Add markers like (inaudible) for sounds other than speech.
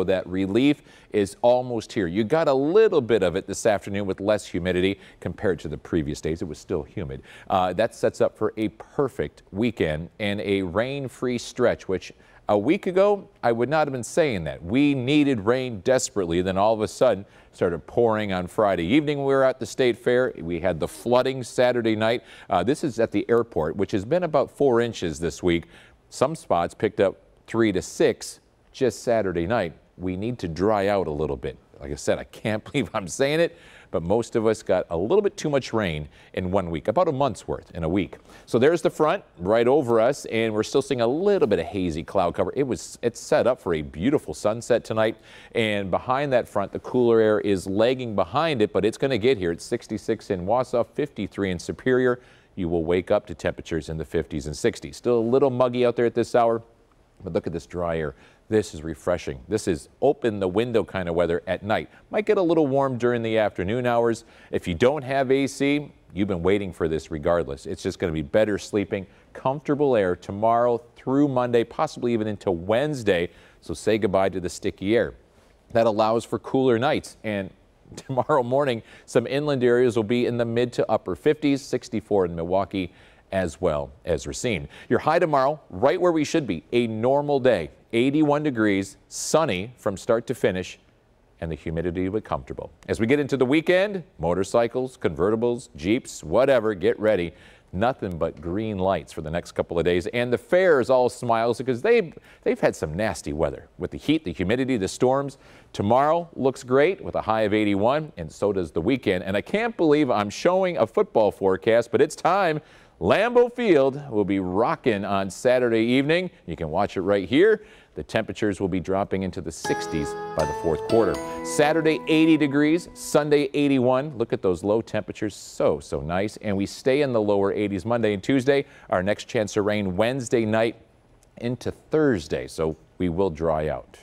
So that relief is almost here. You got a little bit of it this afternoon with less humidity compared to the previous days. It was still humid. Uh, that sets up for a perfect weekend and a rain-free stretch, which a week ago, I would not have been saying that. We needed rain desperately. Then all of a sudden started pouring on Friday evening. We were at the state fair. We had the flooding Saturday night. Uh, this is at the airport, which has been about four inches this week. Some spots picked up three to six just Saturday night we need to dry out a little bit. Like I said, I can't (laughs) believe I'm saying it, but most of us got a little bit too much rain in one week, about a month's worth in a week. So there's the front right over us, and we're still seeing a little bit of hazy cloud cover. It was it's set up for a beautiful sunset tonight, and behind that front, the cooler air is lagging behind it, but it's going to get here. It's 66 in Wausau, 53 in Superior. You will wake up to temperatures in the 50s and 60s. Still a little muggy out there at this hour. But look at this dry air. This is refreshing. This is open the window kind of weather at night. Might get a little warm during the afternoon hours. If you don't have AC, you've been waiting for this regardless. It's just going to be better sleeping, comfortable air tomorrow through Monday, possibly even into Wednesday. So say goodbye to the sticky air. That allows for cooler nights and (laughs) tomorrow morning, some inland areas will be in the mid to upper 50s, 64 in Milwaukee as well as Racine. Your high tomorrow, right where we should be, a normal day, 81 degrees, sunny from start to finish, and the humidity will be comfortable. As we get into the weekend, motorcycles, convertibles, Jeeps, whatever, get ready. Nothing but green lights for the next couple of days. And the fair is all smiles because they've, they've had some nasty weather with the heat, the humidity, the storms. Tomorrow looks great with a high of 81, and so does the weekend. And I can't believe I'm showing a football forecast, but it's time. Lambeau Field will be rocking on Saturday evening. You can watch it right here. The temperatures will be dropping into the 60s by the fourth quarter. Saturday, 80 degrees, Sunday, 81. Look at those low temperatures. So, so nice. And we stay in the lower 80s Monday and Tuesday. Our next chance of rain Wednesday night into Thursday. So we will dry out.